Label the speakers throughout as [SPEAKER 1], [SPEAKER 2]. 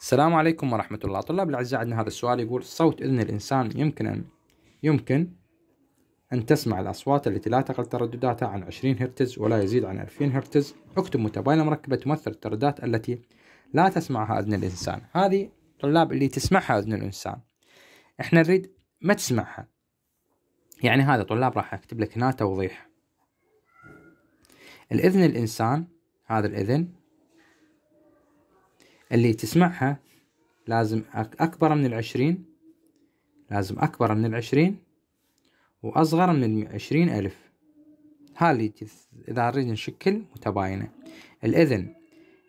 [SPEAKER 1] السلام عليكم ورحمة الله طلاب الأعزاء عندنا هذا السؤال يقول صوت أذن الإنسان يمكن أن يمكن أن تسمع الأصوات التي لا تقل تردداتها عن 20 هرتز ولا يزيد عن 2000 هرتز اكتب متباينة مركبة تمثل الترددات التي لا تسمعها أذن الإنسان هذه طلاب اللي تسمعها أذن الإنسان إحنا نريد ما تسمعها يعني هذا طلاب راح أكتب لك هنا توضيح الإذن الإنسان هذا الإذن اللي تسمعها لازم أكبر من العشرين لازم أكبر من العشرين وأصغر من العشرين ألف هالي إذا نريد نشكل متباينة الإذن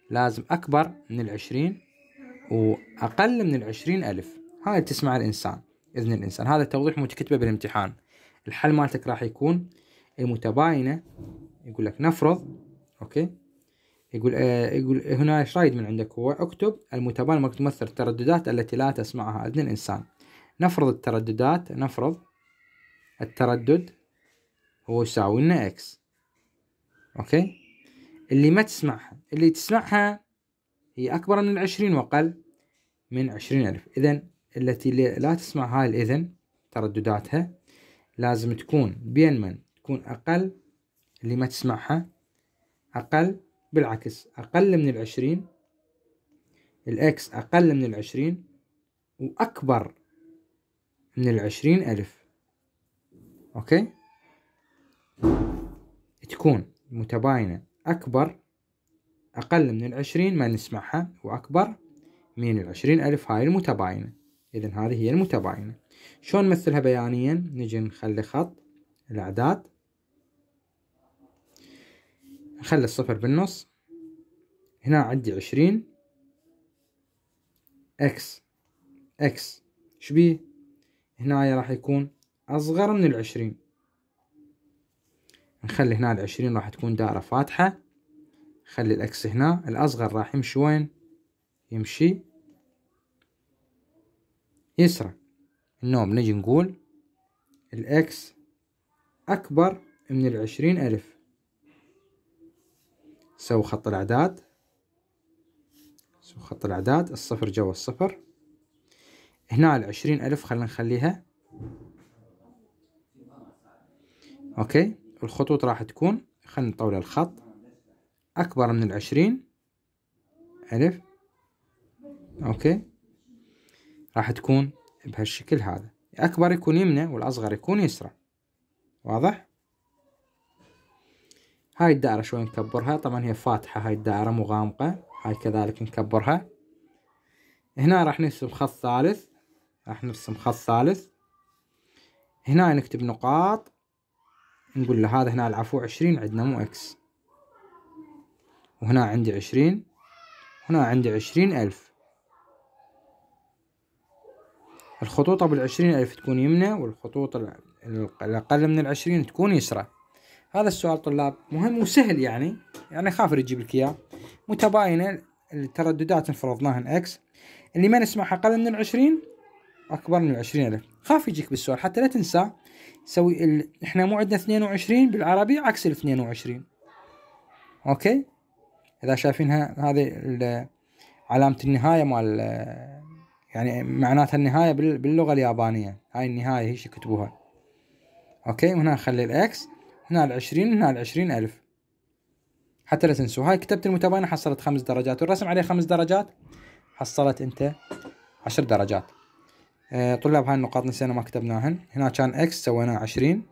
[SPEAKER 1] لازم أكبر من العشرين وأقل من العشرين ألف هاي تسمع الإنسان إذن الإنسان هذا توضيح متكتبة بالامتحان الحل مالتك راح يكون المتباينة يقول لك نفرض أوكي يقول آه يقول هنا ايش رايد من عندك هو اكتب المتبادل تمثل الترددات التي لا تسمعها اذن الانسان نفرض الترددات نفرض التردد هو يساوي لنا اكس اوكي اللي ما تسمعها اللي تسمعها هي اكبر من العشرين واقل من عشرين الف اذا التي لا تسمع هاي الاذن تردداتها لازم تكون بين من تكون اقل اللي ما تسمعها اقل بالعكس أقل من العشرين الإكس أقل من العشرين وأكبر من العشرين ألف أوكي تكون متباينة أكبر أقل من العشرين ما نسمعها وأكبر من العشرين ألف هاي المتباينة إذا هذه هي المتباينة شلون نمثلها بيانيا نجي نخلي خط الأعداد اخلي الصفر بالنص هنا عندي عشرين اكس اكس شبيه هنا راح يكون اصغر من العشرين نخلي هنا العشرين راح تكون دائرة فاتحة خلي الاكس هنا الاصغر راح يمشي وين يمشي يسرى النوم نجي نقول الاكس اكبر من العشرين الف سو خط الأعداد سو خط الأعداد الصفر جوا الصفر هنا العشرين ألف خلينا نخليها أوكي الخطوط راح تكون خلينا نطول الخط أكبر من العشرين ألف أوكي راح تكون بهالشكل هذا أكبر يكون يمنى والأصغر يكون يسرى واضح هاي الدائرة شوي نكبرها طبعا هي فاتحة هاي الدائرة مو غامقة هاي كذلك نكبرها هنا راح نرسم خط ثالث راح نرسم خط ثالث هنا نكتب نقاط نقول له هذا هنا العفو عشرين عندنا مو اكس وهنا عندي عشرين هنا عندي عشرين ألف الخطوطة بالعشرين ألف تكون يمنى والخطوط الأقل من العشرين تكون يسرى هذا السؤال طلاب مهم وسهل يعني يعني خاف يجيب لك اياه متباينه الترددات اللي فرضناهن اكس اللي ما نسمعها اقل من العشرين اكبر من العشرين الف خاف يجيك بالسؤال حتى لا تنسى سوي ال... احنا مو عندنا 22 بالعربي عكس ال 22 اوكي اذا شايفينها هذه علامه النهايه مال يعني معناتها النهايه باللغه اليابانيه هاي النهايه هي شو كتبوها اوكي وهنا نخلي الاكس هنا العشرين هنا العشرين ألف حتى لا تنسوا هاي كتبت المتباينة حصلت خمس درجات والرسم عليه خمس درجات حصلت انت عشر درجات أه طلاب هاي النقاط نسينا ما كتبناهن هنا كان اكس سوينا عشرين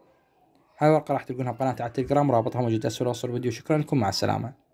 [SPEAKER 1] هاي الورقة راح تلقونها بقناتي على التليجرام رابطها موجود اسفل وصل الفيديو شكرا لكم مع السلامة